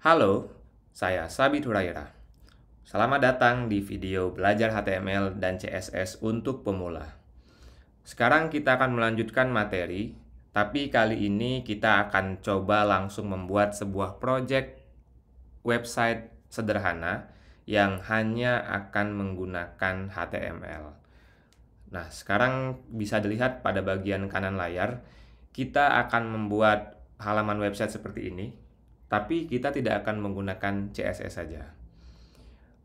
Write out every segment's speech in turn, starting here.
Halo, saya Sabi Hurairah. Selamat datang di video belajar HTML dan CSS untuk pemula. Sekarang kita akan melanjutkan materi, tapi kali ini kita akan coba langsung membuat sebuah project website sederhana yang hanya akan menggunakan HTML. Nah, sekarang bisa dilihat pada bagian kanan layar, kita akan membuat halaman website seperti ini tapi kita tidak akan menggunakan CSS saja.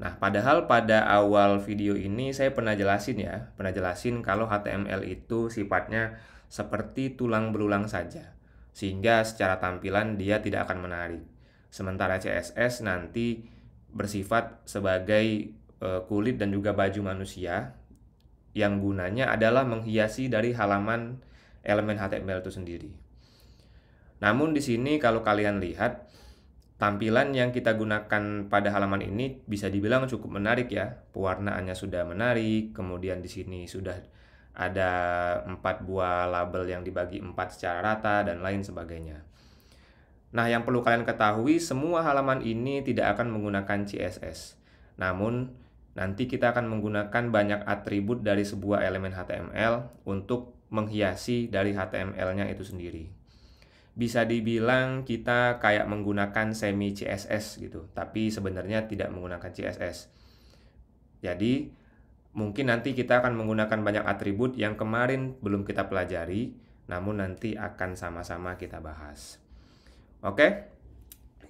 Nah, padahal pada awal video ini saya pernah jelasin ya, pernah jelasin kalau HTML itu sifatnya seperti tulang belulang saja, sehingga secara tampilan dia tidak akan menarik. Sementara CSS nanti bersifat sebagai eh, kulit dan juga baju manusia yang gunanya adalah menghiasi dari halaman elemen HTML itu sendiri. Namun di sini kalau kalian lihat tampilan yang kita gunakan pada halaman ini bisa dibilang cukup menarik ya. Pewarnaannya sudah menarik, kemudian di sini sudah ada empat buah label yang dibagi empat secara rata dan lain sebagainya. Nah, yang perlu kalian ketahui semua halaman ini tidak akan menggunakan CSS. Namun nanti kita akan menggunakan banyak atribut dari sebuah elemen HTML untuk menghiasi dari HTML-nya itu sendiri bisa dibilang kita kayak menggunakan semi CSS gitu, tapi sebenarnya tidak menggunakan CSS. Jadi, mungkin nanti kita akan menggunakan banyak atribut yang kemarin belum kita pelajari, namun nanti akan sama-sama kita bahas. Oke,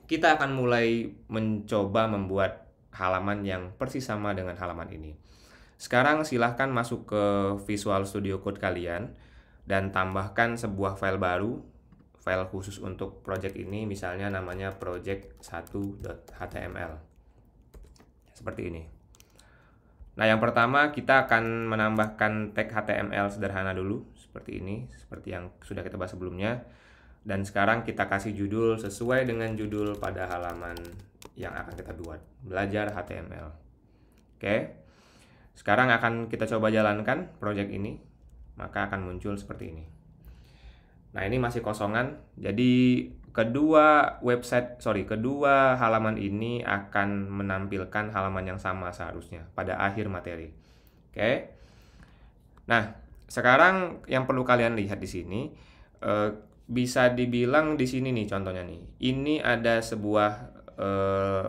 kita akan mulai mencoba membuat halaman yang persis sama dengan halaman ini. Sekarang silahkan masuk ke Visual Studio Code kalian dan tambahkan sebuah file baru file khusus untuk project ini misalnya namanya project1.html seperti ini nah yang pertama kita akan menambahkan tag html sederhana dulu seperti ini seperti yang sudah kita bahas sebelumnya dan sekarang kita kasih judul sesuai dengan judul pada halaman yang akan kita buat belajar html oke sekarang akan kita coba jalankan project ini maka akan muncul seperti ini Nah, ini masih kosongan. Jadi kedua website, sorry, kedua halaman ini akan menampilkan halaman yang sama seharusnya pada akhir materi. Oke. Nah, sekarang yang perlu kalian lihat di sini eh, bisa dibilang di sini nih contohnya nih. Ini ada sebuah eh,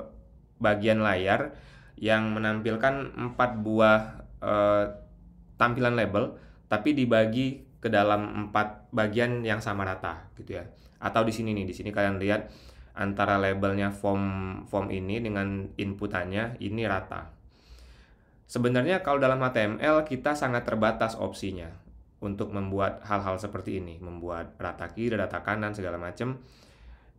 bagian layar yang menampilkan empat buah eh, tampilan label tapi dibagi ke dalam empat bagian yang sama rata gitu ya atau di sini nih di sini kalian lihat antara labelnya form form ini dengan inputannya ini rata sebenarnya kalau dalam HTML kita sangat terbatas opsinya untuk membuat hal-hal seperti ini membuat rata kiri rata kanan segala macam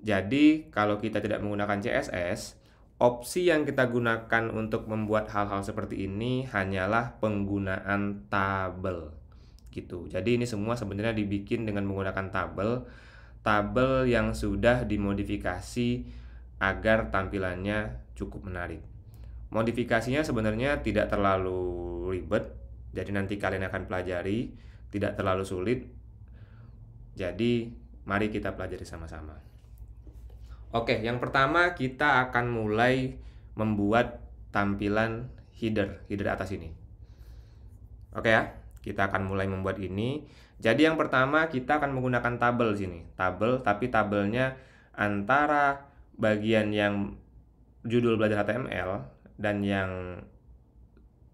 jadi kalau kita tidak menggunakan CSS opsi yang kita gunakan untuk membuat hal-hal seperti ini hanyalah penggunaan tabel gitu. Jadi ini semua sebenarnya dibikin dengan menggunakan tabel tabel yang sudah dimodifikasi agar tampilannya cukup menarik. Modifikasinya sebenarnya tidak terlalu ribet, jadi nanti kalian akan pelajari, tidak terlalu sulit. Jadi, mari kita pelajari sama-sama. Oke, yang pertama kita akan mulai membuat tampilan header, header atas ini. Oke ya. Kita akan mulai membuat ini. Jadi yang pertama kita akan menggunakan tabel sini, tabel tapi tabelnya antara bagian yang judul belajar HTML dan yang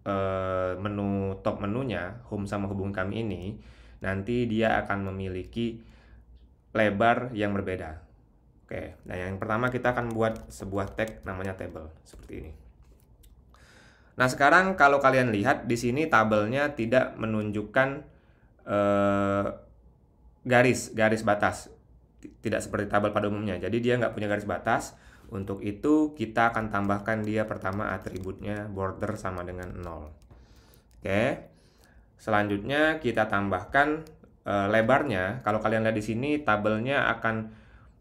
eh, menu top menunya home sama hubung kami ini nanti dia akan memiliki lebar yang berbeda. Oke, nah yang pertama kita akan buat sebuah tag namanya table seperti ini. Nah, sekarang kalau kalian lihat di sini tabelnya tidak menunjukkan eh, garis garis batas. Tidak seperti tabel pada umumnya. Jadi dia nggak punya garis batas. Untuk itu kita akan tambahkan dia pertama atributnya border sama dengan 0. Oke. Selanjutnya kita tambahkan e, lebarnya. Kalau kalian lihat di sini tabelnya akan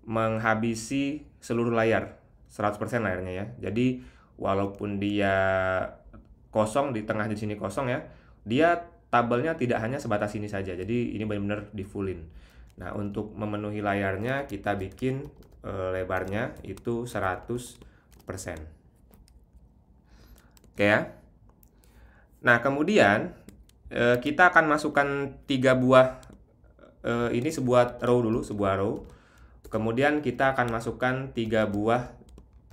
menghabisi seluruh layar. 100% layarnya ya. Jadi walaupun dia kosong di tengah di sini kosong ya dia tabelnya tidak hanya sebatas ini saja jadi ini benar-benar di fullin nah untuk memenuhi layarnya kita bikin e, lebarnya itu 100% oke ya nah kemudian e, kita akan masukkan tiga buah e, ini sebuah row dulu sebuah row kemudian kita akan masukkan tiga buah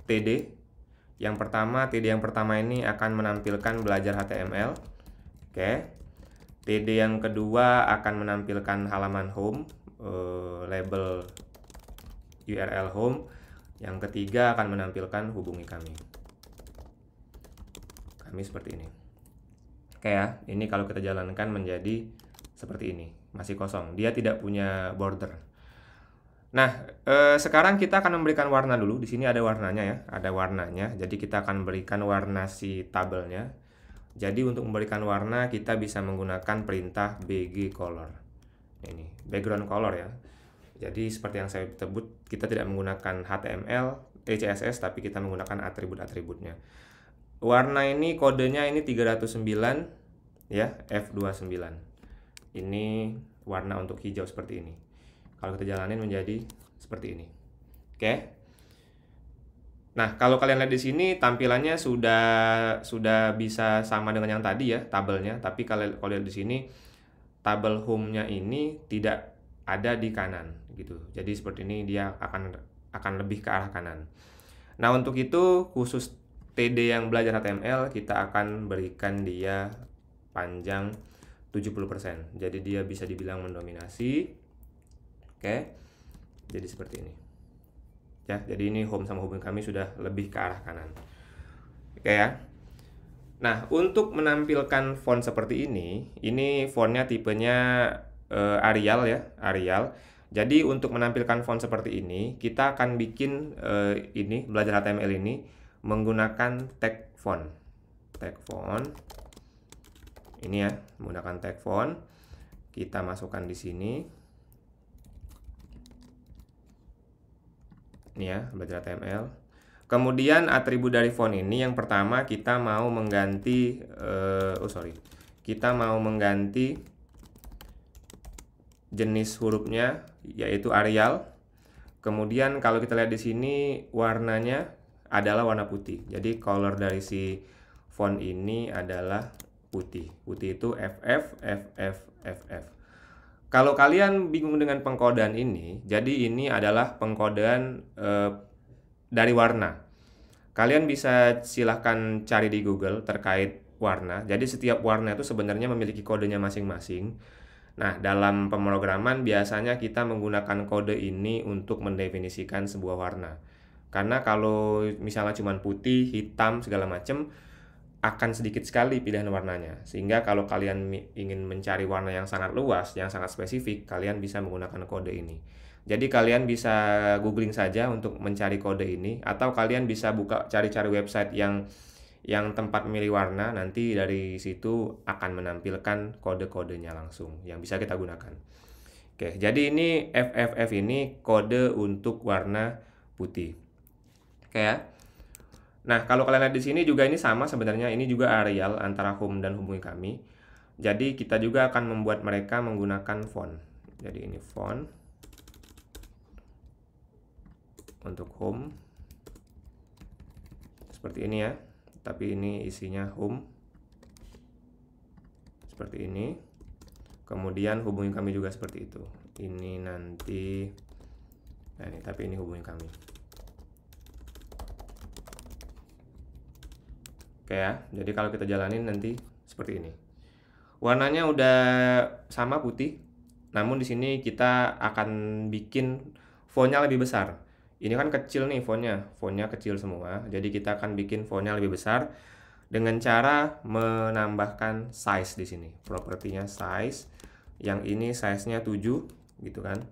TD yang pertama, TD yang pertama ini akan menampilkan belajar HTML. Oke. TD yang kedua akan menampilkan halaman home, uh, label URL home. Yang ketiga akan menampilkan hubungi kami. Kami seperti ini. Oke ya, ini kalau kita jalankan menjadi seperti ini, masih kosong. Dia tidak punya border. Nah, eh, sekarang kita akan memberikan warna dulu. Di sini ada warnanya ya, ada warnanya. Jadi kita akan memberikan warna si tabelnya. Jadi untuk memberikan warna kita bisa menggunakan perintah bg color. Ini background color ya. Jadi seperti yang saya sebut, kita tidak menggunakan HTML, CSS, tapi kita menggunakan atribut-atributnya. Warna ini kodenya ini 309 ya, F29. Ini warna untuk hijau seperti ini kalau kita jalanin menjadi seperti ini. Oke. Nah, kalau kalian lihat di sini tampilannya sudah sudah bisa sama dengan yang tadi ya tabelnya, tapi kalau kalau lihat di sini tabel home-nya ini tidak ada di kanan gitu. Jadi seperti ini dia akan akan lebih ke arah kanan. Nah, untuk itu khusus TD yang belajar HTML kita akan berikan dia panjang 70%. Jadi dia bisa dibilang mendominasi oke jadi seperti ini ya jadi ini home sama hubungan kami sudah lebih ke arah kanan oke ya nah untuk menampilkan font seperti ini ini fontnya tipenya uh, Arial ya Arial jadi untuk menampilkan font seperti ini kita akan bikin uh, ini belajar HTML ini menggunakan tag font tag font ini ya menggunakan tag font kita masukkan di sini ya, belajar HTML. Kemudian atribut dari font ini yang pertama kita mau mengganti uh, oh sorry. Kita mau mengganti jenis hurufnya yaitu Arial. Kemudian kalau kita lihat di sini warnanya adalah warna putih. Jadi color dari si font ini adalah putih. Putih itu FF FF FF. Kalau kalian bingung dengan pengkodean ini, jadi ini adalah pengkodean eh, dari warna. Kalian bisa silahkan cari di Google terkait warna. Jadi setiap warna itu sebenarnya memiliki kodenya masing-masing. Nah, dalam pemrograman biasanya kita menggunakan kode ini untuk mendefinisikan sebuah warna. Karena kalau misalnya cuma putih, hitam, segala macam, akan sedikit sekali pilihan warnanya. Sehingga kalau kalian ingin mencari warna yang sangat luas, yang sangat spesifik, kalian bisa menggunakan kode ini. Jadi kalian bisa googling saja untuk mencari kode ini atau kalian bisa buka cari-cari website yang yang tempat milih warna nanti dari situ akan menampilkan kode-kodenya langsung yang bisa kita gunakan. Oke, jadi ini FFF ini kode untuk warna putih. Oke ya. Nah, kalau kalian lihat di sini juga ini sama sebenarnya, ini juga Arial antara home dan hubungi kami. Jadi kita juga akan membuat mereka menggunakan font. Jadi ini font untuk home. Seperti ini ya. Tapi ini isinya home. Seperti ini. Kemudian hubungi kami juga seperti itu. Ini nanti Nah, ini tapi ini hubungi kami. Oke ya. Jadi kalau kita jalanin nanti seperti ini. Warnanya udah sama putih. Namun di sini kita akan bikin fontnya lebih besar. Ini kan kecil nih fontnya, fontnya kecil semua. Jadi kita akan bikin fontnya lebih besar dengan cara menambahkan size di sini. Propertinya size. Yang ini size-nya 7 gitu kan.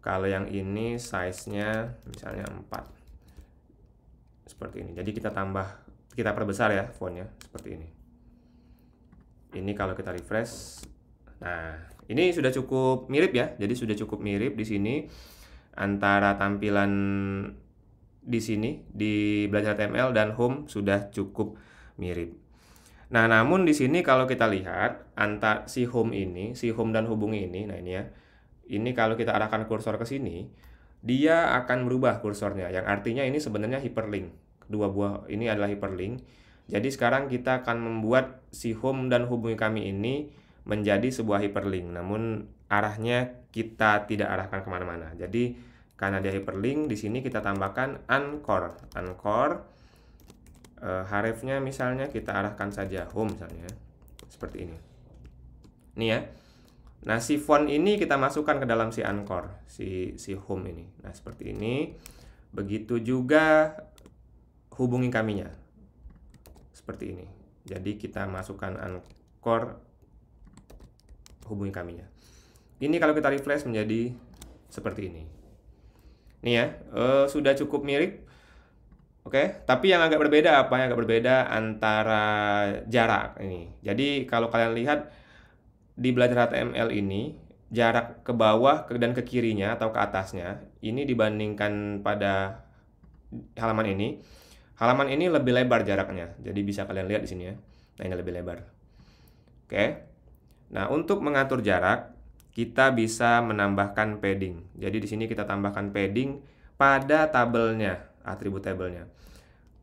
Kalau yang ini size-nya misalnya 4. Seperti ini. Jadi kita tambah kita perbesar ya fontnya seperti ini ini kalau kita refresh nah ini sudah cukup mirip ya jadi sudah cukup mirip di sini antara tampilan di sini di belajar HTML dan home sudah cukup mirip nah namun di sini kalau kita lihat antar si home ini si home dan hubungi ini nah ini ya ini kalau kita arahkan kursor ke sini dia akan merubah kursornya yang artinya ini sebenarnya hyperlink dua buah ini adalah hyperlink. Jadi sekarang kita akan membuat si home dan hubungi kami ini menjadi sebuah hyperlink. Namun arahnya kita tidak arahkan kemana-mana. Jadi karena dia hyperlink, di sini kita tambahkan anchor. Anchor e, eh, harifnya misalnya kita arahkan saja home misalnya seperti ini. Nih ya. Nah, si font ini kita masukkan ke dalam si anchor, si si home ini. Nah, seperti ini. Begitu juga hubungi kaminya seperti ini jadi kita masukkan anchor hubungi kaminya ini kalau kita refresh menjadi seperti ini nih ya e, sudah cukup mirip Oke, okay? tapi yang agak berbeda apa? Yang agak berbeda antara jarak ini. Jadi kalau kalian lihat di belajar HTML ini jarak ke bawah dan ke kirinya atau ke atasnya ini dibandingkan pada halaman ini Halaman ini lebih lebar jaraknya, jadi bisa kalian lihat di sini ya. Nah, ini lebih lebar. Oke. Nah, untuk mengatur jarak, kita bisa menambahkan padding. Jadi di sini kita tambahkan padding pada tabelnya, atribut tabelnya.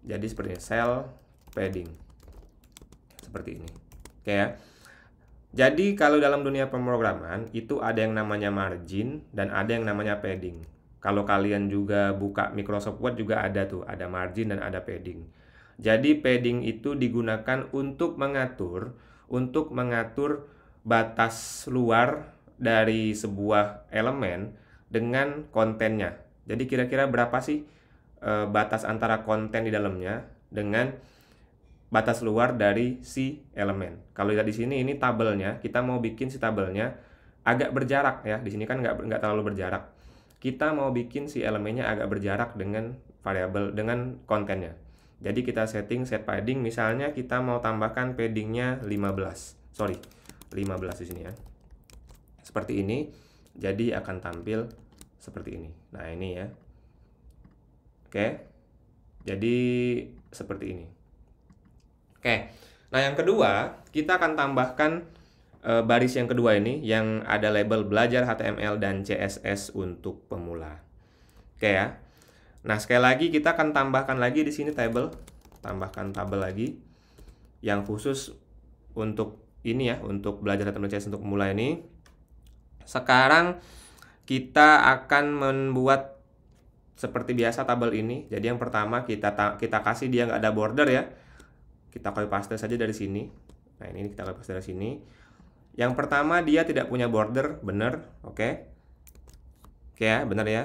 Jadi seperti ini, cell padding. Seperti ini. Oke ya. Jadi kalau dalam dunia pemrograman itu ada yang namanya margin dan ada yang namanya padding. Kalau kalian juga buka Microsoft Word juga ada tuh, ada margin dan ada padding. Jadi padding itu digunakan untuk mengatur untuk mengatur batas luar dari sebuah elemen dengan kontennya. Jadi kira-kira berapa sih e, batas antara konten di dalamnya dengan batas luar dari si elemen. Kalau lihat di sini ini tabelnya, kita mau bikin si tabelnya agak berjarak ya. Di sini kan nggak nggak terlalu berjarak kita mau bikin si elemennya agak berjarak dengan variabel dengan kontennya. Jadi kita setting set padding misalnya kita mau tambahkan paddingnya 15. Sorry, 15 di sini ya. Seperti ini. Jadi akan tampil seperti ini. Nah, ini ya. Oke. Jadi seperti ini. Oke. Nah, yang kedua, kita akan tambahkan Eh, baris yang kedua ini yang ada label belajar HTML dan CSS untuk pemula. Oke ya. Nah, sekali lagi kita akan tambahkan lagi di sini table, tambahkan tabel lagi yang khusus untuk ini ya, untuk belajar HTML CSS untuk pemula ini. Sekarang kita akan membuat seperti biasa tabel ini. Jadi yang pertama kita kita kasih dia nggak ada border ya. Kita copy paste saja dari sini. Nah ini kita copy paste dari sini. Yang pertama dia tidak punya border, bener, oke. Okay. Oke okay, ya, benar ya.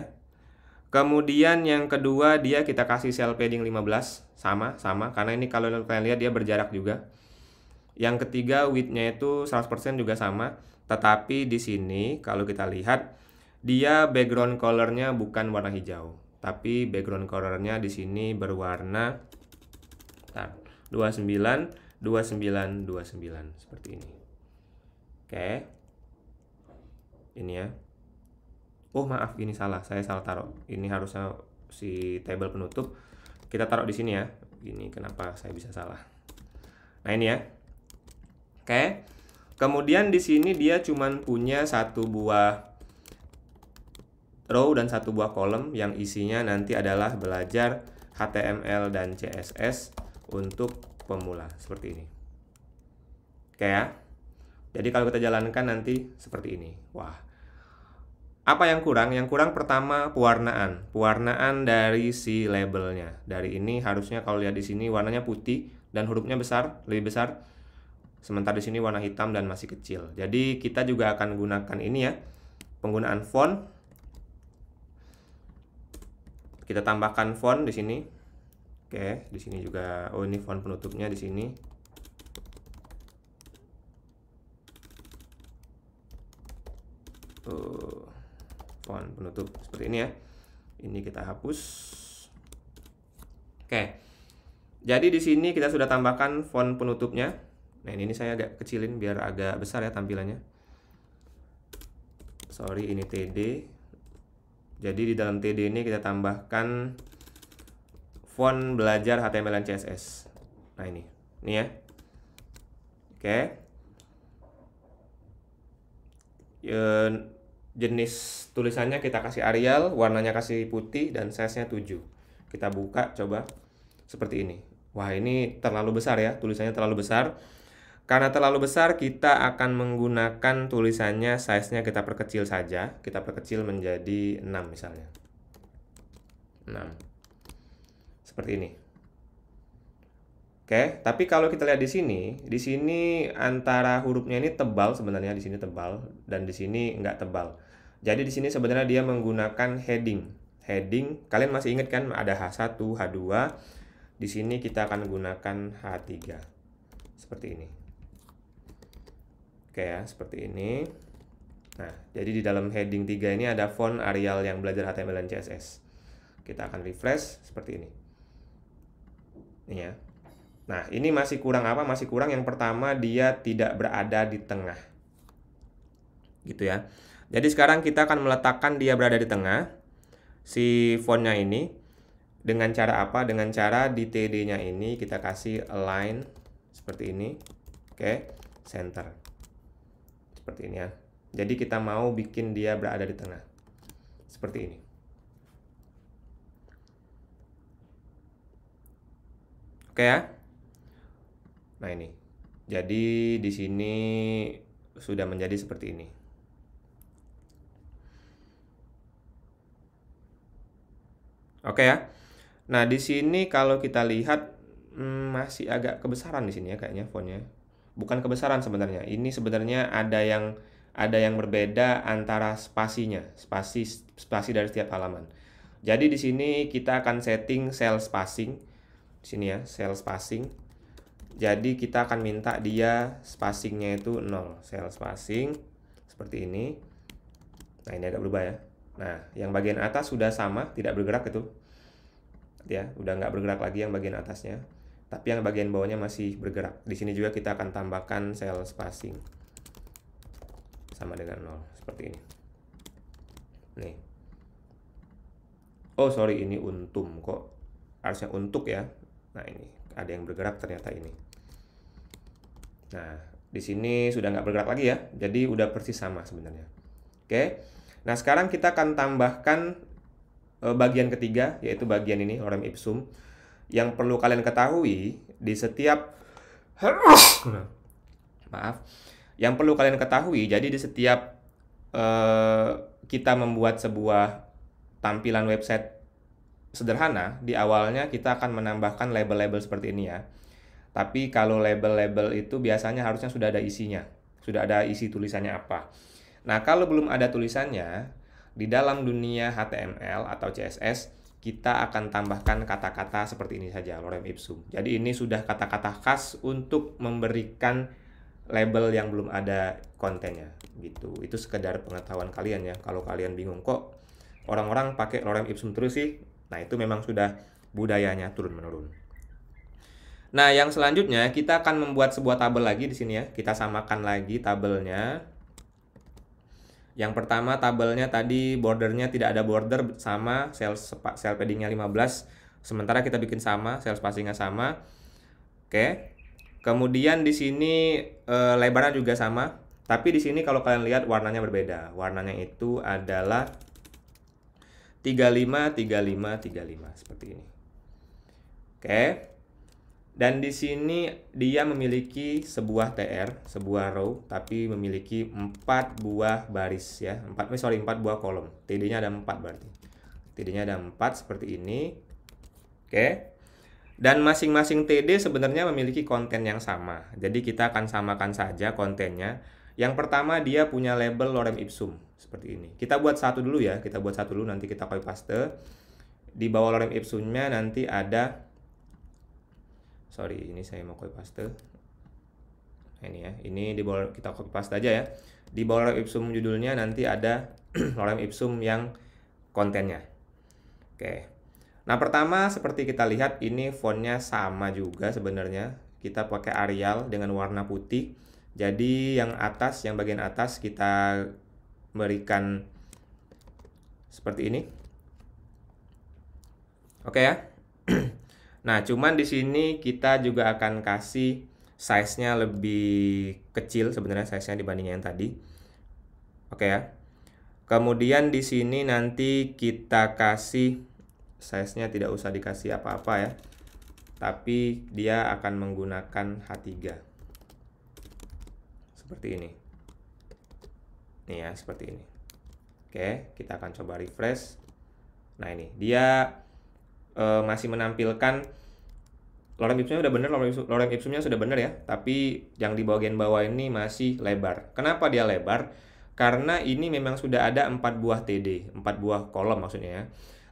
Kemudian yang kedua dia kita kasih cell padding 15, sama, sama karena ini kalau kalian lihat dia berjarak juga. Yang ketiga widthnya itu 100% juga sama, tetapi di sini kalau kita lihat dia background colornya bukan warna hijau, tapi background colornya di sini berwarna bentar, 29 29 29 seperti ini. Oke. Ini ya. Oh, maaf ini salah. Saya salah taruh. Ini harusnya si table penutup. Kita taruh di sini ya. Ini kenapa saya bisa salah. Nah, ini ya. Oke. Kemudian di sini dia cuman punya satu buah row dan satu buah kolom yang isinya nanti adalah belajar HTML dan CSS untuk pemula seperti ini. Oke ya. Jadi kalau kita jalankan nanti seperti ini. Wah. Apa yang kurang? Yang kurang pertama pewarnaan. Pewarnaan dari si labelnya. Dari ini harusnya kalau lihat di sini warnanya putih dan hurufnya besar, lebih besar. Sementara di sini warna hitam dan masih kecil. Jadi kita juga akan gunakan ini ya. Penggunaan font. Kita tambahkan font di sini. Oke, di sini juga oh ini font penutupnya di sini. font penutup seperti ini ya ini kita hapus oke jadi di sini kita sudah tambahkan font penutupnya nah ini, ini saya agak kecilin biar agak besar ya tampilannya sorry ini TD jadi di dalam TD ini kita tambahkan font belajar HTML dan CSS nah ini ini ya oke jenis tulisannya kita kasih Arial, warnanya kasih putih dan size-nya 7. Kita buka coba seperti ini. Wah, ini terlalu besar ya, tulisannya terlalu besar. Karena terlalu besar, kita akan menggunakan tulisannya size-nya kita perkecil saja. Kita perkecil menjadi 6 misalnya. 6. Seperti ini. Oke, tapi kalau kita lihat di sini, di sini antara hurufnya ini tebal sebenarnya di sini tebal dan di sini nggak tebal. Jadi di sini sebenarnya dia menggunakan heading. Heading, kalian masih ingat kan ada H1, H2. Di sini kita akan gunakan H3. Seperti ini. Oke ya, seperti ini. Nah, jadi di dalam heading 3 ini ada font Arial yang belajar HTML dan CSS. Kita akan refresh seperti ini. Ini ya. Nah, ini masih kurang apa? Masih kurang yang pertama dia tidak berada di tengah. Gitu ya. Jadi sekarang kita akan meletakkan dia berada di tengah si fontnya ini dengan cara apa? Dengan cara di TD-nya ini kita kasih align seperti ini. Oke, okay. center. Seperti ini ya. Jadi kita mau bikin dia berada di tengah. Seperti ini. Oke okay ya. Nah ini. Jadi di sini sudah menjadi seperti ini. Oke ya. Nah, di sini kalau kita lihat hmm, masih agak kebesaran di sini ya kayaknya fontnya. Bukan kebesaran sebenarnya. Ini sebenarnya ada yang ada yang berbeda antara spasinya, spasi spasi dari setiap halaman. Jadi di sini kita akan setting cell spacing. Di sini ya, cell spacing. Jadi kita akan minta dia spacingnya itu 0, cell spacing seperti ini. Nah, ini agak berubah ya. Nah, yang bagian atas sudah sama, tidak bergerak itu ya udah nggak bergerak lagi yang bagian atasnya tapi yang bagian bawahnya masih bergerak di sini juga kita akan tambahkan sel spacing sama dengan 0 seperti ini nih oh sorry ini untum kok harusnya untuk ya nah ini ada yang bergerak ternyata ini nah di sini sudah nggak bergerak lagi ya jadi udah persis sama sebenarnya oke nah sekarang kita akan tambahkan Eh, bagian ketiga yaitu bagian ini lorem ipsum yang perlu kalian ketahui di setiap maaf yang perlu kalian ketahui jadi di setiap uh, kita membuat sebuah tampilan website sederhana di awalnya kita akan menambahkan label-label seperti ini ya tapi kalau label-label itu biasanya harusnya sudah ada isinya sudah ada isi tulisannya apa nah kalau belum ada tulisannya di dalam dunia HTML atau CSS kita akan tambahkan kata-kata seperti ini saja, lorem ipsum. Jadi ini sudah kata-kata khas untuk memberikan label yang belum ada kontennya gitu. Itu sekedar pengetahuan kalian ya. Kalau kalian bingung kok orang-orang pakai lorem ipsum terus sih, nah itu memang sudah budayanya turun-menurun. Nah, yang selanjutnya kita akan membuat sebuah tabel lagi di sini ya. Kita samakan lagi tabelnya yang pertama tabelnya tadi bordernya tidak ada border sama, sel sel paddingnya 15. Sementara kita bikin sama, sel spacingnya sama. Oke. Kemudian di sini e, lebarnya juga sama, tapi di sini kalau kalian lihat warnanya berbeda. Warnanya itu adalah 35 35 35 seperti ini. Oke. Dan di sini dia memiliki sebuah TR, sebuah row, tapi memiliki empat buah baris ya. empat? Eh, sorry, empat buah kolom. TD-nya ada empat, berarti. TD-nya ada empat, seperti ini. Oke. Dan masing-masing TD sebenarnya memiliki konten yang sama. Jadi kita akan samakan saja kontennya. Yang pertama dia punya label lorem ipsum seperti ini. Kita buat satu dulu ya, kita buat satu dulu nanti kita copy paste. Di bawah lorem ipsumnya nanti ada sorry ini saya mau copy paste nah, ini ya ini di bawah kita copy paste aja ya di bawah lorem ipsum judulnya nanti ada lorem ipsum yang kontennya oke nah pertama seperti kita lihat ini fontnya sama juga sebenarnya kita pakai Arial dengan warna putih jadi yang atas yang bagian atas kita berikan seperti ini oke ya Nah, cuman di sini kita juga akan kasih size-nya lebih kecil sebenarnya size-nya dibanding yang tadi. Oke ya. Kemudian di sini nanti kita kasih size-nya tidak usah dikasih apa-apa ya. Tapi dia akan menggunakan H3. Seperti ini. Nih ya, seperti ini. Oke, kita akan coba refresh. Nah, ini dia uh, masih menampilkan lorem ipsumnya sudah benar, lorem, ipsumnya sudah benar ya, tapi yang di bagian bawah ini masih lebar. Kenapa dia lebar? Karena ini memang sudah ada empat buah TD, empat buah kolom maksudnya ya.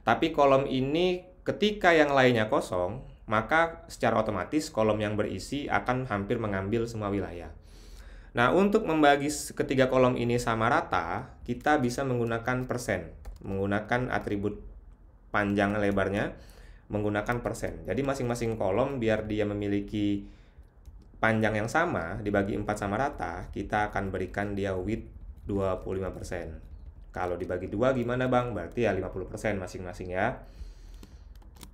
Tapi kolom ini ketika yang lainnya kosong, maka secara otomatis kolom yang berisi akan hampir mengambil semua wilayah. Nah, untuk membagi ketiga kolom ini sama rata, kita bisa menggunakan persen, menggunakan atribut panjang lebarnya menggunakan persen. Jadi masing-masing kolom biar dia memiliki panjang yang sama dibagi 4 sama rata, kita akan berikan dia width 25%. Kalau dibagi dua gimana Bang? Berarti ya 50% masing-masing ya.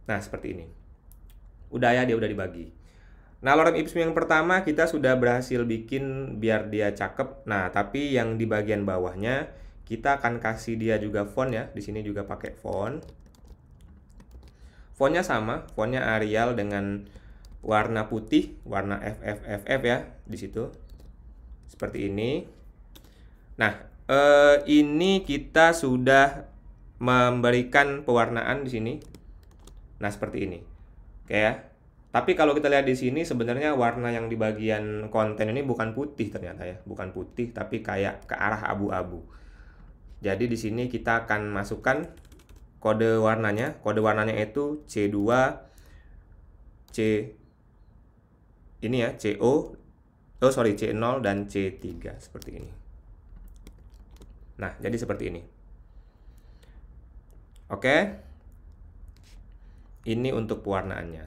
Nah, seperti ini. Udah ya dia udah dibagi. Nah, lorem ipsum yang pertama kita sudah berhasil bikin biar dia cakep. Nah, tapi yang di bagian bawahnya kita akan kasih dia juga font ya. Di sini juga pakai font. Fontnya sama, fontnya Arial dengan warna putih, warna FFFF ya di situ. Seperti ini. Nah, eh, ini kita sudah memberikan pewarnaan di sini. Nah, seperti ini. Oke ya. Tapi kalau kita lihat di sini sebenarnya warna yang di bagian konten ini bukan putih ternyata ya, bukan putih tapi kayak ke arah abu-abu. Jadi di sini kita akan masukkan kode warnanya. Kode warnanya itu C2 C ini ya, CO oh sorry C0 dan C3 seperti ini. Nah, jadi seperti ini. Oke. Ini untuk pewarnaannya.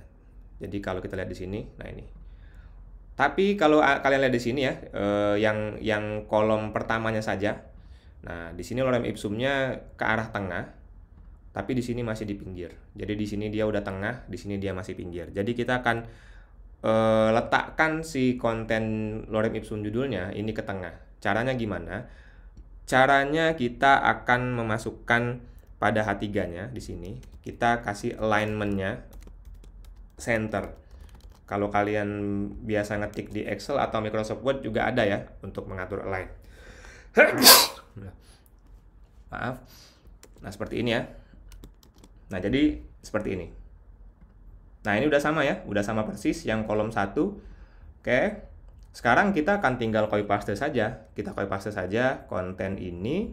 Jadi kalau kita lihat di sini, nah ini. Tapi kalau kalian lihat di sini ya, eh, yang yang kolom pertamanya saja. Nah, di sini lorem ipsumnya ke arah tengah tapi di sini masih di pinggir. Jadi di sini dia udah tengah, di sini dia masih pinggir. Jadi kita akan e, letakkan si konten lorem ipsum judulnya ini ke tengah. Caranya gimana? Caranya kita akan memasukkan pada H3-nya di sini. Kita kasih alignment-nya center. Kalau kalian biasa ngetik di Excel atau Microsoft Word juga ada ya untuk mengatur align. Maaf. Nah, seperti ini ya. Nah, jadi seperti ini. Nah, ini udah sama ya, udah sama persis yang kolom 1. Oke. Sekarang kita akan tinggal copy paste saja. Kita copy paste saja konten ini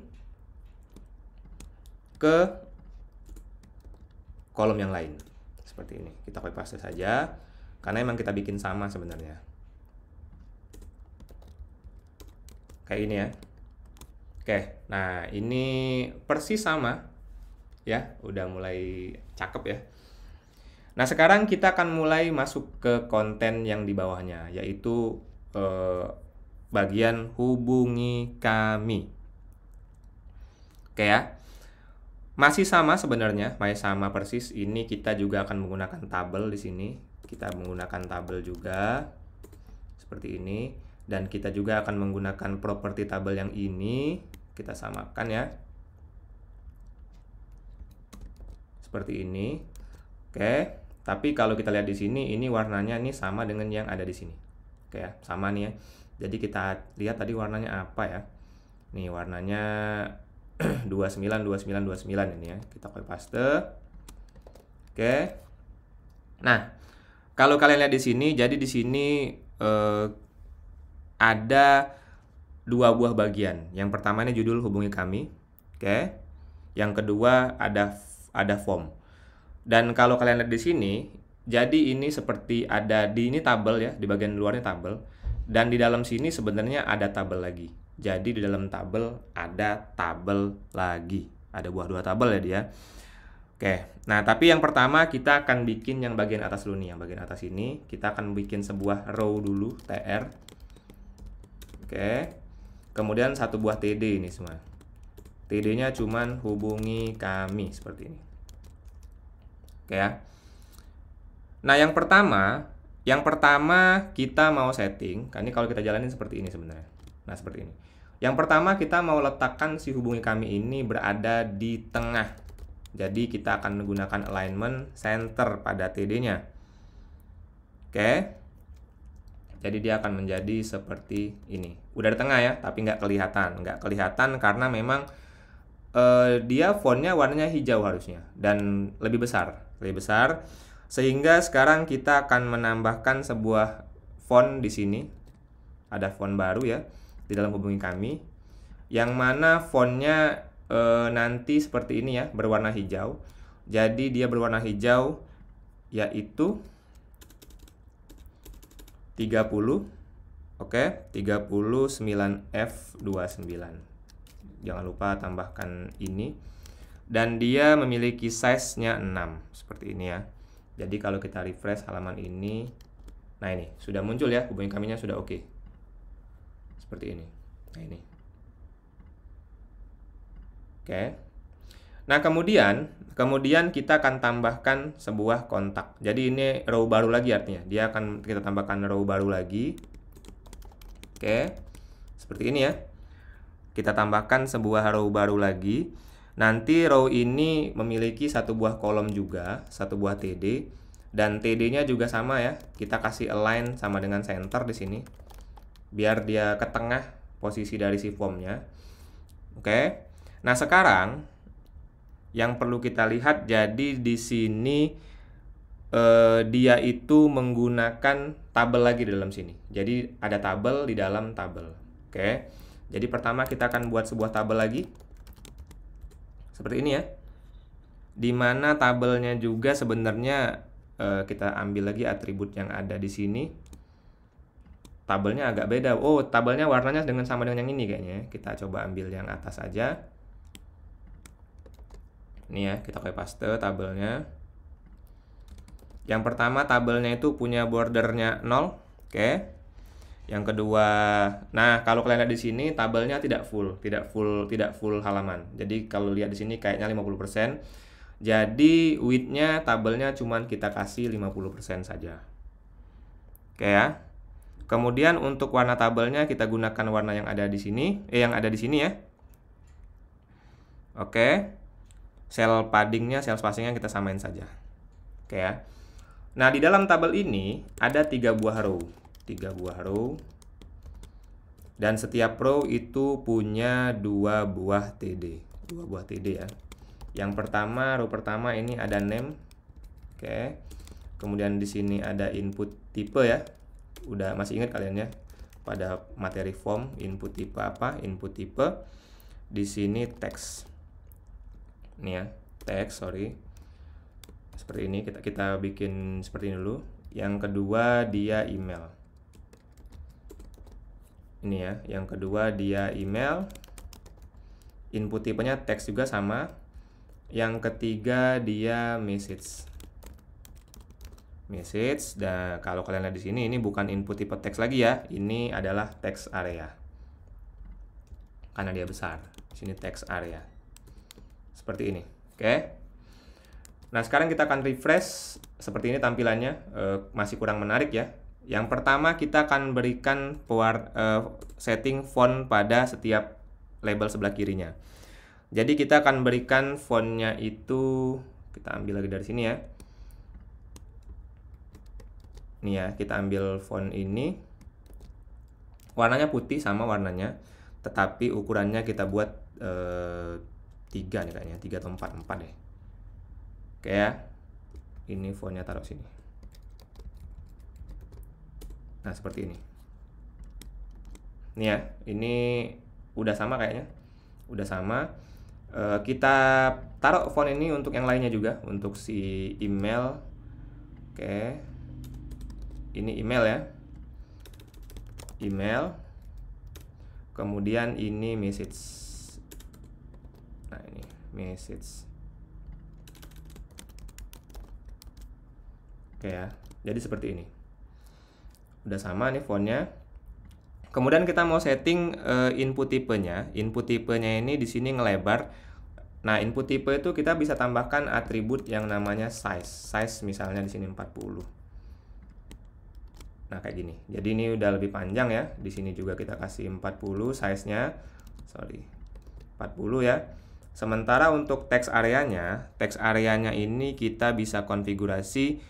ke kolom yang lain. Seperti ini. Kita copy paste saja karena emang kita bikin sama sebenarnya. Kayak ini ya. Oke. Nah, ini persis sama ya udah mulai cakep ya nah sekarang kita akan mulai masuk ke konten yang di bawahnya yaitu eh, bagian hubungi kami oke ya masih sama sebenarnya masih sama persis ini kita juga akan menggunakan tabel di sini kita menggunakan tabel juga seperti ini dan kita juga akan menggunakan properti tabel yang ini kita samakan ya seperti ini. Oke, tapi kalau kita lihat di sini ini warnanya ini sama dengan yang ada di sini. Oke ya, sama nih ya. Jadi kita lihat tadi warnanya apa ya. Nih warnanya 29 29 29 ini ya. Kita copy paste. Oke. Nah, kalau kalian lihat di sini, jadi di sini eh, ada dua buah bagian. Yang pertama ini judul hubungi kami, oke. Yang kedua ada ada form. Dan kalau kalian lihat di sini, jadi ini seperti ada di ini tabel ya, di bagian luarnya tabel. Dan di dalam sini sebenarnya ada tabel lagi. Jadi di dalam tabel ada tabel lagi. Ada buah dua tabel ya dia. Oke, nah tapi yang pertama kita akan bikin yang bagian atas dulu nih. Yang bagian atas ini kita akan bikin sebuah row dulu, TR. Oke, kemudian satu buah TD ini semua. TD-nya cuman hubungi kami seperti ini. Oke ya. Nah, yang pertama, yang pertama kita mau setting, kan ini kalau kita jalanin seperti ini sebenarnya. Nah, seperti ini. Yang pertama kita mau letakkan si hubungi kami ini berada di tengah. Jadi kita akan menggunakan alignment center pada TD-nya. Oke. Jadi dia akan menjadi seperti ini. Udah di tengah ya, tapi nggak kelihatan. Nggak kelihatan karena memang uh, dia fontnya warnanya hijau harusnya dan lebih besar, lebih besar. Sehingga sekarang kita akan menambahkan sebuah font di sini. Ada font baru ya di dalam hubungi kami. Yang mana fontnya e, nanti seperti ini ya, berwarna hijau. Jadi dia berwarna hijau yaitu 30 oke okay, 39F29 jangan lupa tambahkan ini dan dia memiliki size-nya 6 seperti ini ya jadi kalau kita refresh halaman ini nah ini sudah muncul ya hubungi kaminya sudah oke okay. seperti ini nah ini oke okay. Nah, kemudian kemudian kita akan tambahkan sebuah kontak. Jadi ini row baru lagi artinya. Dia akan kita tambahkan row baru lagi. Oke. Seperti ini ya kita tambahkan sebuah row baru lagi. Nanti row ini memiliki satu buah kolom juga, satu buah TD dan TD-nya juga sama ya. Kita kasih align sama dengan center di sini. Biar dia ke tengah posisi dari si formnya. Oke. Nah, sekarang yang perlu kita lihat jadi di sini eh, dia itu menggunakan tabel lagi di dalam sini. Jadi ada tabel di dalam tabel. Oke. Jadi pertama kita akan buat sebuah tabel lagi. Seperti ini ya. Di mana tabelnya juga sebenarnya eh, kita ambil lagi atribut yang ada di sini. Tabelnya agak beda. Oh, tabelnya warnanya dengan sama dengan yang ini kayaknya. Ya. Kita coba ambil yang atas aja. Ini ya, kita copy paste tabelnya. Yang pertama tabelnya itu punya bordernya 0. Oke. Okay. Yang kedua, nah kalau kalian lihat di sini tabelnya tidak full, tidak full, tidak full halaman. Jadi kalau lihat di sini kayaknya 50%. Jadi width tabelnya cuman kita kasih 50% saja. Oke ya. Kemudian untuk warna tabelnya kita gunakan warna yang ada di sini, eh yang ada di sini ya. Oke. Cell paddingnya, cell spacingnya kita samain saja. Oke ya. Nah, di dalam tabel ini ada tiga buah row tiga buah row dan setiap row itu punya dua buah TD dua buah TD ya yang pertama row pertama ini ada name oke kemudian di sini ada input tipe ya udah masih ingat kalian ya pada materi form input tipe apa input tipe di sini teks ini ya teks sorry seperti ini kita kita bikin seperti ini dulu yang kedua dia email ini ya. Yang kedua dia email. Input tipenya teks juga sama. Yang ketiga dia message. Message dan kalau kalian lihat di sini ini bukan input tipe teks lagi ya. Ini adalah teks area. Karena dia besar. Di sini teks area. Seperti ini. Oke. Nah, sekarang kita akan refresh seperti ini tampilannya. E, masih kurang menarik ya. Yang pertama kita akan berikan uh, setting font pada setiap label sebelah kirinya. Jadi kita akan berikan fontnya itu kita ambil lagi dari sini ya. Nih ya, kita ambil font ini. Warnanya putih sama warnanya, tetapi ukurannya kita buat eh, tiga uh, nih kayaknya, tiga atau empat empat deh. Oke ya. Ini fontnya taruh sini. Nah, seperti ini. Nih ya, ini udah sama kayaknya. Udah sama. E, kita taruh font ini untuk yang lainnya juga, untuk si email. Oke. Ini email ya. Email. Kemudian ini message. Nah, ini message. Oke ya. Jadi seperti ini udah sama nih fontnya kemudian kita mau setting uh, input tipenya input tipenya ini di sini ngelebar nah input tipe itu kita bisa tambahkan atribut yang namanya size size misalnya di sini 40 nah kayak gini jadi ini udah lebih panjang ya di sini juga kita kasih 40 size nya sorry 40 ya Sementara untuk teks areanya, teks areanya ini kita bisa konfigurasi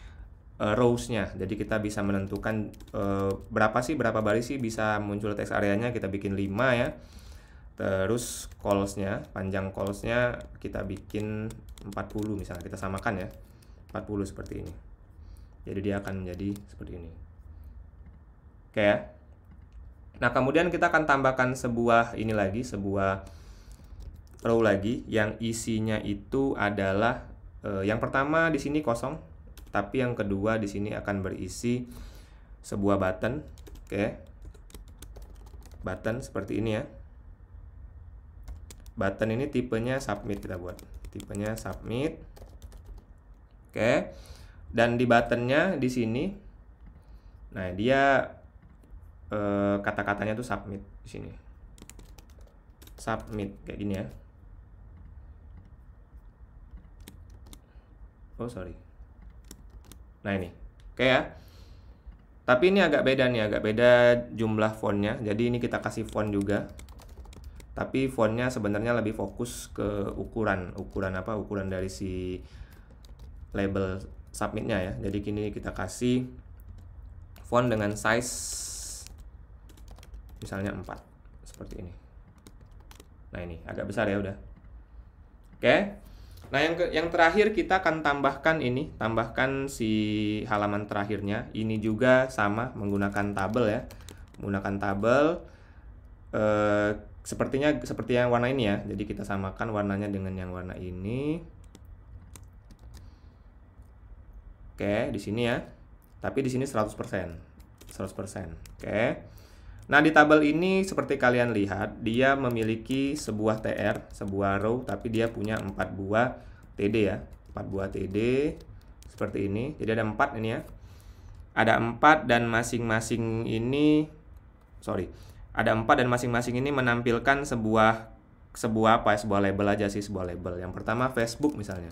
uh, rows-nya. Jadi kita bisa menentukan uh, berapa sih berapa baris sih bisa muncul teks areanya kita bikin 5 ya. Terus calls-nya, panjang calls-nya kita bikin 40 misalnya kita samakan ya. 40 seperti ini. Jadi dia akan menjadi seperti ini. Oke ya. Nah, kemudian kita akan tambahkan sebuah ini lagi, sebuah row lagi yang isinya itu adalah eh, yang pertama di sini kosong, tapi yang kedua di sini akan berisi sebuah button oke okay. button seperti ini ya button ini tipenya submit kita buat tipenya submit oke okay. dan di buttonnya di sini nah dia eh, kata-katanya tuh submit di sini submit kayak gini ya oh sorry Nah ini, oke ya. Tapi ini agak beda nih, agak beda jumlah fontnya. Jadi ini kita kasih font juga. Tapi fontnya sebenarnya lebih fokus ke ukuran, ukuran apa? Ukuran dari si label submitnya ya. Jadi kini kita kasih font dengan size misalnya 4 seperti ini. Nah ini agak besar ya udah. Oke. Nah, yang ke, yang terakhir kita akan tambahkan ini, tambahkan si halaman terakhirnya. Ini juga sama menggunakan tabel ya. Menggunakan tabel e, sepertinya seperti yang warna ini ya. Jadi kita samakan warnanya dengan yang warna ini. Oke, di sini ya. Tapi di sini 100%. 100%. Oke. Nah, di tabel ini seperti kalian lihat, dia memiliki sebuah TR, sebuah row, tapi dia punya 4 buah TD ya. 4 buah TD seperti ini. Jadi ada 4 ini ya. Ada 4 dan masing-masing ini sorry. Ada 4 dan masing-masing ini menampilkan sebuah sebuah apa ya, sebuah label aja sih, sebuah label. Yang pertama Facebook misalnya.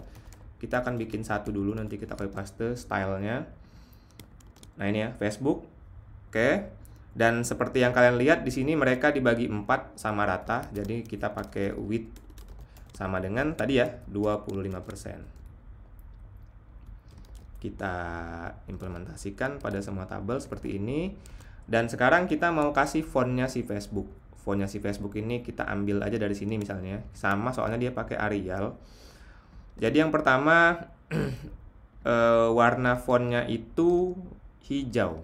Kita akan bikin satu dulu nanti kita copy paste stylenya. Nah, ini ya, Facebook. Oke. Okay dan seperti yang kalian lihat di sini mereka dibagi 4 sama rata. Jadi kita pakai width sama dengan tadi ya 25%. Kita implementasikan pada semua tabel seperti ini. Dan sekarang kita mau kasih fontnya si Facebook. Fontnya si Facebook ini kita ambil aja dari sini misalnya. Sama soalnya dia pakai Arial. Jadi yang pertama eh, warna fontnya itu hijau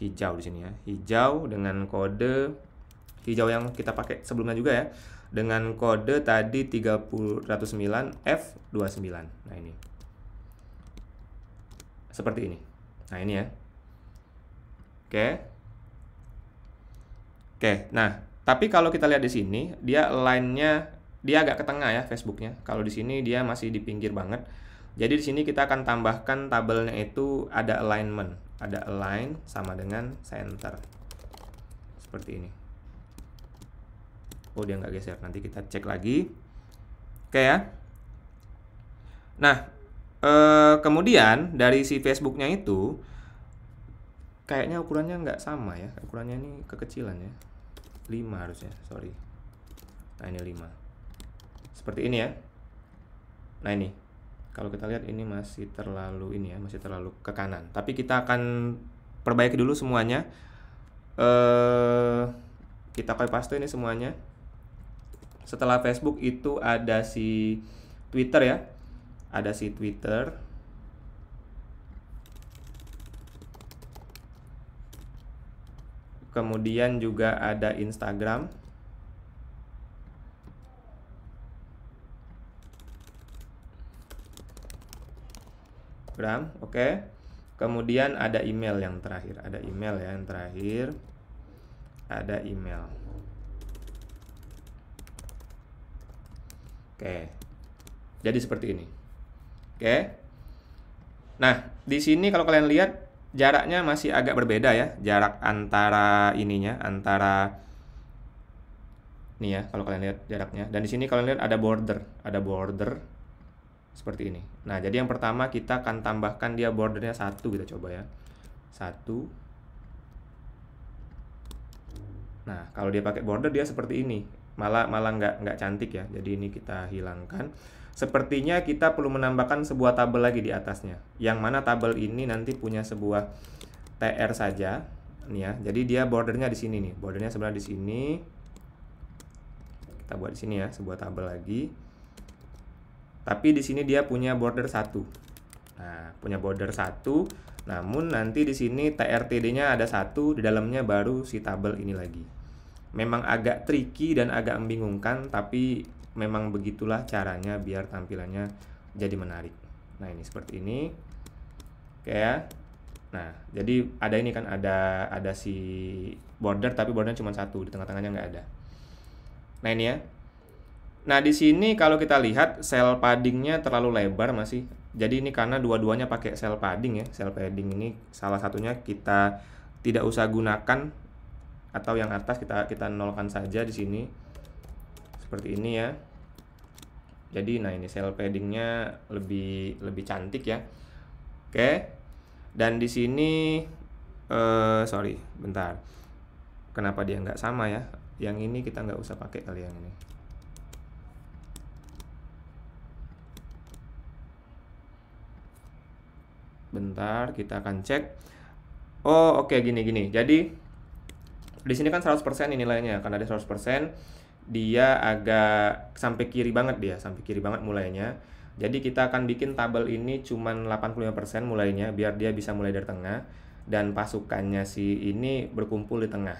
hijau di sini ya hijau dengan kode hijau yang kita pakai sebelumnya juga ya dengan kode tadi 309F29 nah ini seperti ini nah ini ya oke oke nah tapi kalau kita lihat di sini dia line-nya dia agak ke tengah ya Facebooknya kalau di sini dia masih di pinggir banget jadi di sini kita akan tambahkan tabelnya itu ada alignment ada align sama dengan center seperti ini oh dia nggak geser nanti kita cek lagi oke ya nah eh, kemudian dari si Facebooknya itu kayaknya ukurannya nggak sama ya ukurannya ini kekecilan ya 5 harusnya sorry nah ini 5 seperti ini ya nah ini kalau kita lihat ini masih terlalu ini ya masih terlalu ke kanan tapi kita akan perbaiki dulu semuanya eh kita copy paste ini semuanya setelah Facebook itu ada si Twitter ya ada si Twitter kemudian juga ada Instagram gram, oke. Okay. Kemudian ada email yang terakhir, ada email ya yang terakhir. Ada email. Oke. Okay. Jadi seperti ini. Oke. Okay. Nah, di sini kalau kalian lihat jaraknya masih agak berbeda ya, jarak antara ininya, antara nih ya kalau kalian lihat jaraknya dan di sini kalian lihat ada border ada border seperti ini. Nah, jadi yang pertama kita akan tambahkan dia bordernya satu kita coba ya. Satu. Nah, kalau dia pakai border dia seperti ini. Malah malah nggak nggak cantik ya. Jadi ini kita hilangkan. Sepertinya kita perlu menambahkan sebuah tabel lagi di atasnya. Yang mana tabel ini nanti punya sebuah TR saja nih ya. Jadi dia bordernya di sini nih. Bordernya sebenarnya di sini. Kita buat di sini ya, sebuah tabel lagi. Tapi di sini dia punya border satu. Nah, punya border satu. namun nanti di sini TRTD-nya ada satu, di dalamnya baru si tabel ini lagi. Memang agak tricky dan agak membingungkan, tapi memang begitulah caranya biar tampilannya jadi menarik. Nah, ini seperti ini. Oke ya. Nah, jadi ada ini kan ada ada si border tapi bordernya cuma satu, di tengah-tengahnya nggak ada. Nah, ini ya. Nah, di sini kalau kita lihat sel paddingnya terlalu lebar masih. Jadi ini karena dua-duanya pakai sel padding ya. Sel padding ini salah satunya kita tidak usah gunakan atau yang atas kita kita nolkan saja di sini. Seperti ini ya. Jadi nah ini sel paddingnya lebih lebih cantik ya. Oke. Dan di sini eh sorry, bentar. Kenapa dia nggak sama ya? Yang ini kita nggak usah pakai kali yang ini. Bentar, kita akan cek. Oh, oke okay, gini-gini. Jadi di sini kan 100% ini nilainya, kan ada 100% dia agak sampai kiri banget dia, sampai kiri banget mulainya. Jadi kita akan bikin tabel ini cuman 85% mulainya biar dia bisa mulai dari tengah dan pasukannya si ini berkumpul di tengah.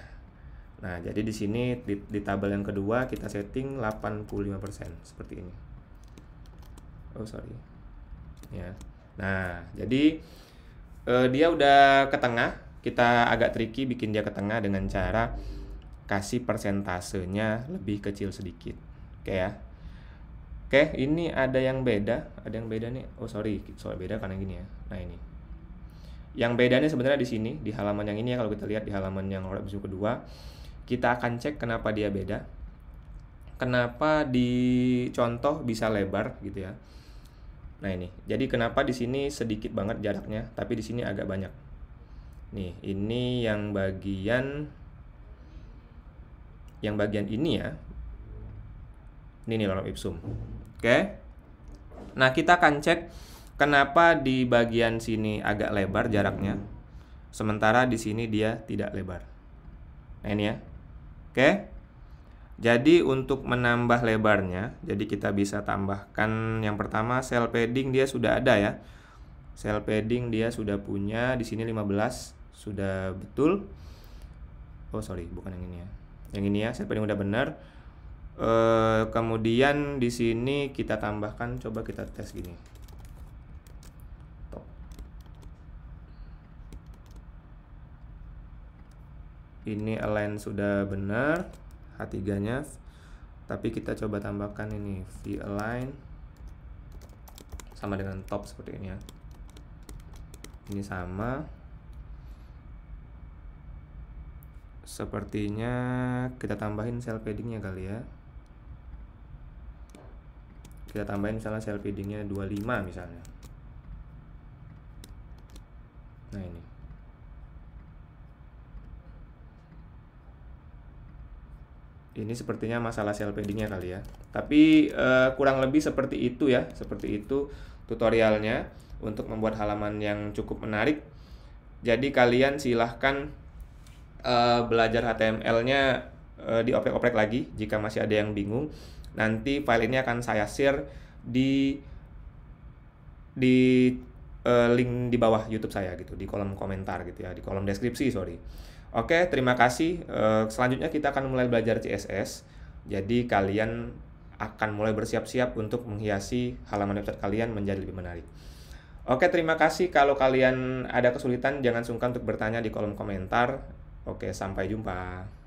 Nah, jadi di sini di, di tabel yang kedua kita setting 85% seperti ini. Oh, sorry. Ya. Nah, jadi eh, dia udah ke tengah, kita agak tricky bikin dia ke tengah dengan cara kasih persentasenya lebih kecil sedikit. Oke okay ya. Oke, okay, ini ada yang beda, ada yang beda nih. Oh, sorry, soal beda karena gini ya. Nah, ini. Yang bedanya sebenarnya di sini, di halaman yang ini ya kalau kita lihat di halaman yang orang bisu kedua, kita akan cek kenapa dia beda. Kenapa di contoh bisa lebar gitu ya Nah ini, jadi kenapa di sini sedikit banget jaraknya, tapi di sini agak banyak. Nih, ini yang bagian yang bagian ini ya. Ini nih lorem ipsum. Oke. Nah, kita akan cek kenapa di bagian sini agak lebar jaraknya, sementara di sini dia tidak lebar. Nah, ini ya. Oke. Jadi untuk menambah lebarnya, jadi kita bisa tambahkan yang pertama sel padding dia sudah ada ya. Sel padding dia sudah punya di sini 15 sudah betul. Oh sorry, bukan yang ini ya. Yang ini ya, sel padding udah benar. E, kemudian di sini kita tambahkan, coba kita tes gini. Ini align sudah benar H3-nya. Tapi kita coba tambahkan ini v align sama dengan top seperti ini ya. Ini sama. Sepertinya kita tambahin cell paddingnya kali ya. Kita tambahin misalnya cell paddingnya 25 misalnya. Nah ini. ini sepertinya masalah sel paddingnya kali ya tapi uh, kurang lebih seperti itu ya seperti itu tutorialnya untuk membuat halaman yang cukup menarik jadi kalian silahkan uh, belajar HTML-nya uh, eh, di oprek lagi jika masih ada yang bingung nanti file ini akan saya share di di link di bawah YouTube saya gitu di kolom komentar gitu ya di kolom deskripsi sorry Oke, terima kasih. Eh, selanjutnya kita akan mulai belajar CSS. Jadi kalian akan mulai bersiap-siap untuk menghiasi halaman website kalian menjadi lebih menarik. Oke, terima kasih. Kalau kalian ada kesulitan, jangan sungkan untuk bertanya di kolom komentar. Oke, sampai jumpa.